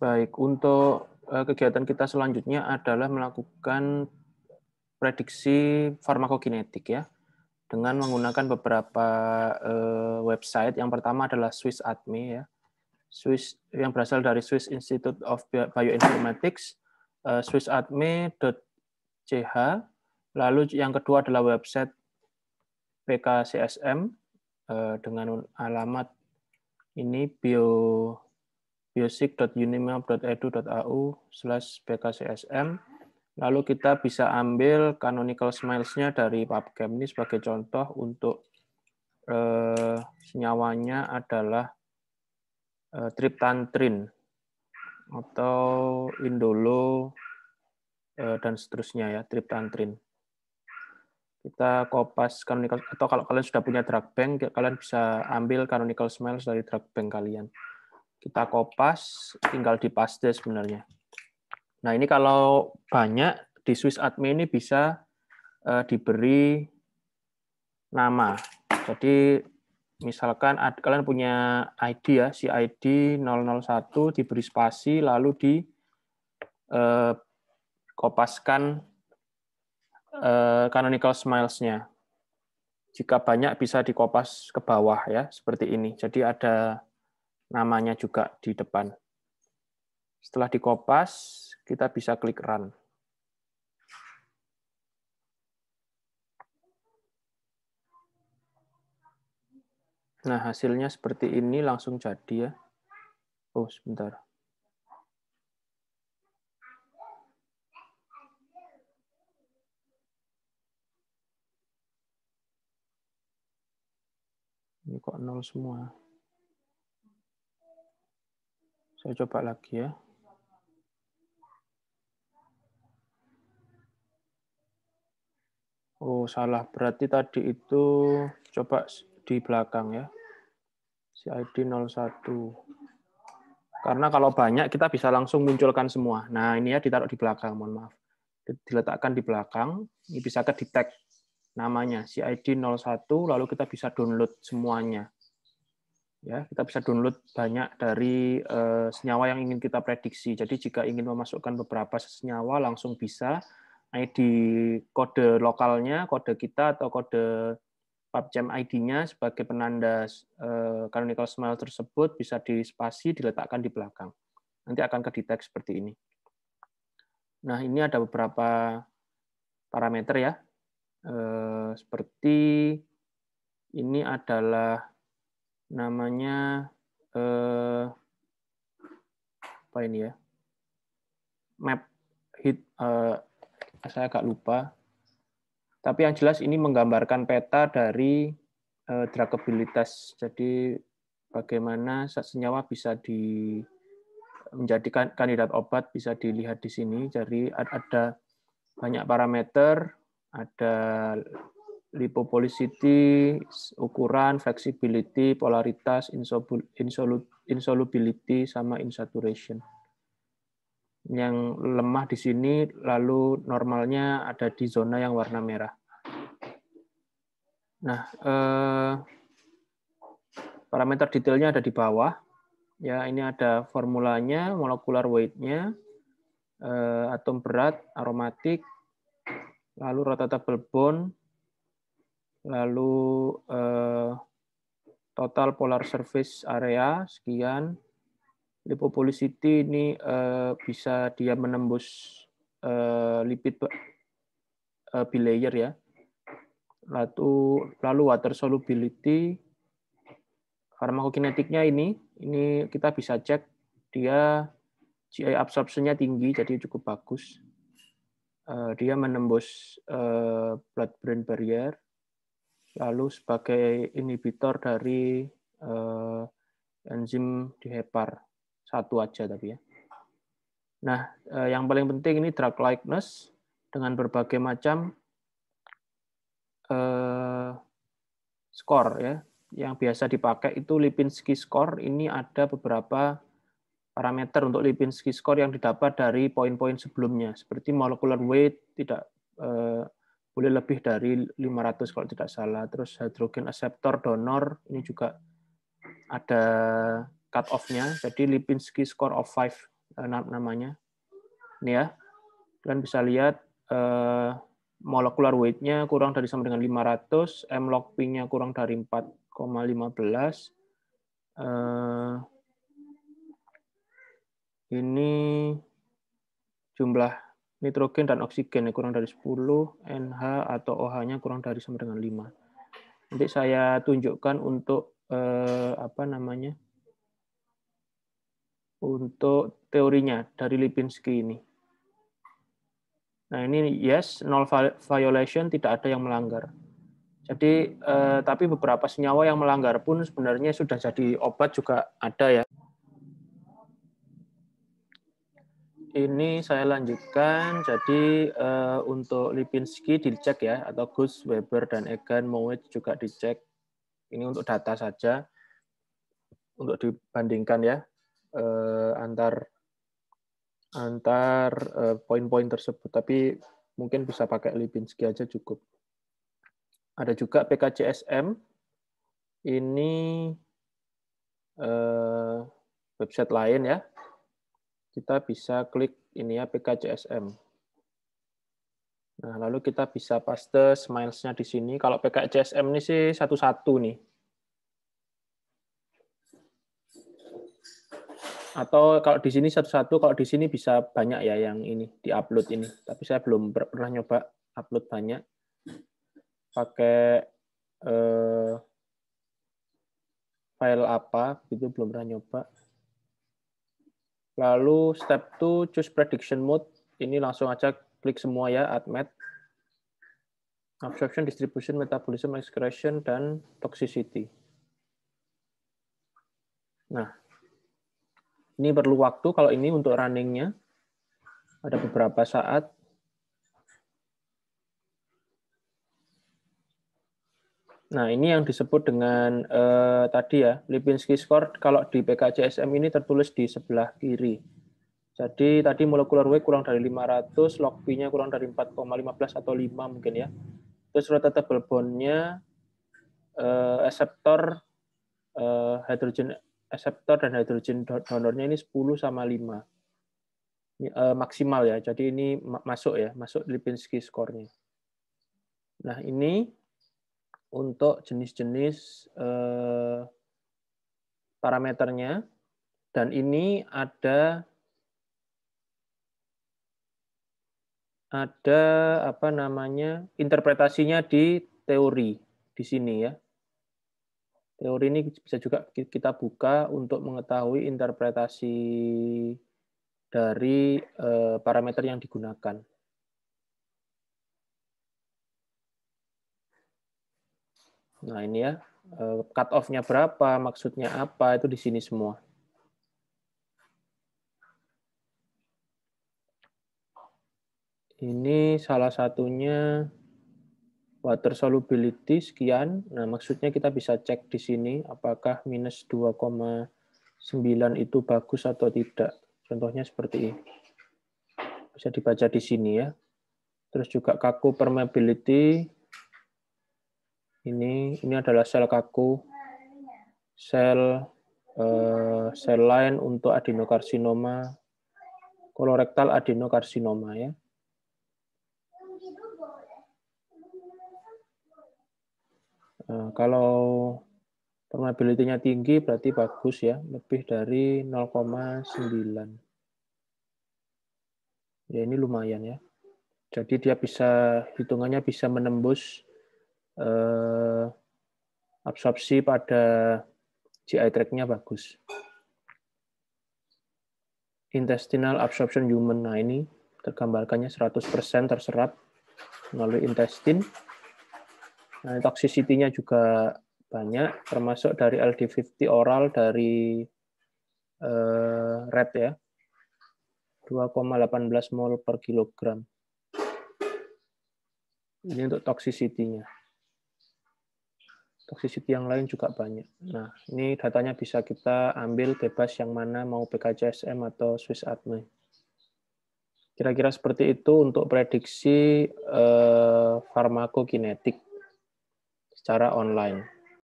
Baik, untuk eh, kegiatan kita selanjutnya adalah melakukan prediksi farmakokinetik ya dengan menggunakan beberapa uh, website. Yang pertama adalah Swiss Admi ya. Swiss yang berasal dari Swiss Institute of Bioinformatics, uh, eh, swissadme.ch. Lalu yang kedua adalah website PKCSM uh, dengan alamat ini bio biosik.unimap.edu.au slash bkcsm. Lalu kita bisa ambil canonical smiles-nya dari PubChem ini sebagai contoh untuk eh, senyawanya adalah eh, triptantrin atau indolo eh, dan seterusnya ya, triptantrin. Kita kopas canonical atau kalau kalian sudah punya drug bank, kalian bisa ambil canonical smiles dari drug bank kalian kita kopas, tinggal di paste sebenarnya. Nah ini kalau banyak di Swiss Admin ini bisa uh, diberi nama. Jadi misalkan kalian punya ID ya, si ID 001 diberi spasi lalu di uh, kopaskan uh, canonical smiles-nya. Jika banyak bisa dikopas ke bawah ya, seperti ini. Jadi ada namanya juga di depan. Setelah dikopas, kita bisa klik run. Nah, hasilnya seperti ini langsung jadi ya. Oh, sebentar. Ini kok nol semua. Saya coba lagi ya. Oh, salah. Berarti tadi itu coba di belakang ya. CID 01. Karena kalau banyak kita bisa langsung munculkan semua. Nah, ini ya ditaruh di belakang, mohon maaf. Diletakkan di belakang, ini bisa ke detect namanya CID 01 lalu kita bisa download semuanya ya kita bisa download banyak dari uh, senyawa yang ingin kita prediksi. Jadi jika ingin memasukkan beberapa senyawa langsung bisa nah, ID kode lokalnya, kode kita atau kode PubChem ID-nya sebagai penanda uh, canonical smell tersebut bisa di spasi diletakkan di belakang. Nanti akan kedetek seperti ini. Nah, ini ada beberapa parameter ya. Uh, seperti ini adalah namanya eh, apa ini ya map hit eh, saya agak lupa tapi yang jelas ini menggambarkan peta dari eh, dragabilitas jadi bagaimana senyawa bisa di menjadikan kandidat obat bisa dilihat di sini. Jadi ada banyak parameter, ada lipopolisiti, ukuran, flexibility, polaritas, insolubility, sama insaturation. Yang lemah di sini, lalu normalnya ada di zona yang warna merah. Nah, eh, parameter detailnya ada di bawah. Ya, ini ada formulanya, molekular weight-nya, eh, atom berat, aromatik, lalu rotatable bond, lalu eh, total polar surface area sekian. Lipopolicity ini eh, bisa dia menembus eh, lipid eh, bilayer ya. Lalu lalu water solubility farmakokinetiknya ini ini kita bisa cek dia GI absorption-nya tinggi jadi cukup bagus. Eh, dia menembus eh, blood brain barrier lalu sebagai inhibitor dari eh, enzim di hepar satu aja tapi ya. Nah, eh, yang paling penting ini drug likeness dengan berbagai macam eh, skor ya. Yang biasa dipakai itu Lipinski score. Ini ada beberapa parameter untuk Lipinski score yang didapat dari poin-poin sebelumnya, seperti molecular weight, tidak boleh lebih dari 500 kalau tidak salah. Terus hydrogen acceptor donor ini juga ada cut off-nya. Jadi Lipinski score of 5 eh, namanya. Ini ya. Kalian bisa lihat eh, molecular weight-nya kurang dari sama dengan 500, M log P-nya kurang dari 4,15. Eh, ini jumlah nitrogen dan oksigen kurang dari 10, NH atau OH-nya kurang dari sama dengan 5. Nanti saya tunjukkan untuk eh, apa namanya? untuk teorinya dari Lipinski ini. Nah, ini yes, null violation tidak ada yang melanggar. Jadi eh, tapi beberapa senyawa yang melanggar pun sebenarnya sudah jadi obat juga ada ya. ini saya lanjutkan. Jadi uh, untuk Lipinski dicek ya, atau Gus, Weber, dan Egan, Mowat juga dicek. Ini untuk data saja, untuk dibandingkan ya uh, antar antar eh, poin-poin uh, tersebut. Tapi mungkin bisa pakai Lipinski aja cukup. Ada juga PKCSM. Ini website lain ya kita bisa klik ini ya PKJSM. Nah, lalu kita bisa paste smiles-nya di sini. Kalau PKJSM ini sih satu-satu nih. Atau kalau di sini satu-satu, kalau di sini bisa banyak ya yang ini di-upload ini. Tapi saya belum pernah nyoba upload banyak. Pakai eh, file apa itu belum pernah nyoba. Lalu step 2, choose prediction mode. Ini langsung aja klik semua ya, admit. Absorption, distribution, metabolism, excretion, dan toxicity. Nah, ini perlu waktu kalau ini untuk runningnya. Ada beberapa saat Nah, ini yang disebut dengan eh, tadi ya, Lipinski score kalau di PKJSM ini tertulis di sebelah kiri. Jadi tadi molekular weight kurang dari 500, log P-nya kurang dari 4,15 atau 5 mungkin ya. Terus rotatable bond-nya eh, acceptor eh, hydrogen acceptor dan hydrogen donornya ini 10 sama 5. Ini, eh, maksimal ya. Jadi ini masuk ya, masuk Lipinski skornya. Nah, ini untuk jenis-jenis eh, parameternya dan ini ada ada apa namanya interpretasinya di teori di sini ya. Teori ini bisa juga kita buka untuk mengetahui interpretasi dari eh, parameter yang digunakan. Nah ini ya, eh, cut off-nya berapa, maksudnya apa, itu di sini semua. Ini salah satunya water solubility sekian. Nah, maksudnya kita bisa cek di sini apakah minus 2,9 itu bagus atau tidak. Contohnya seperti ini. Bisa dibaca di sini ya. Terus juga kaku permeability ini ini adalah sel kaku, sel eh, sel lain untuk adenokarsinoma, kolorektal adenokarsinoma ya. Nah, kalau permeability tinggi berarti bagus ya, lebih dari 0,9. Ya ini lumayan ya. Jadi dia bisa hitungannya bisa menembus eh, absorpsi pada GI tract-nya bagus. Intestinal absorption human, nah ini tergambarkannya 100% terserap melalui intestin. Nah, toxicity-nya juga banyak, termasuk dari LD50 oral dari eh, red ya, 2,18 mol per kilogram. Ini untuk toxicity-nya toxicity yang lain juga banyak. Nah, ini datanya bisa kita ambil bebas yang mana mau PKCSM atau Swiss Atme. Kira-kira seperti itu untuk prediksi eh, farmakokinetik secara online.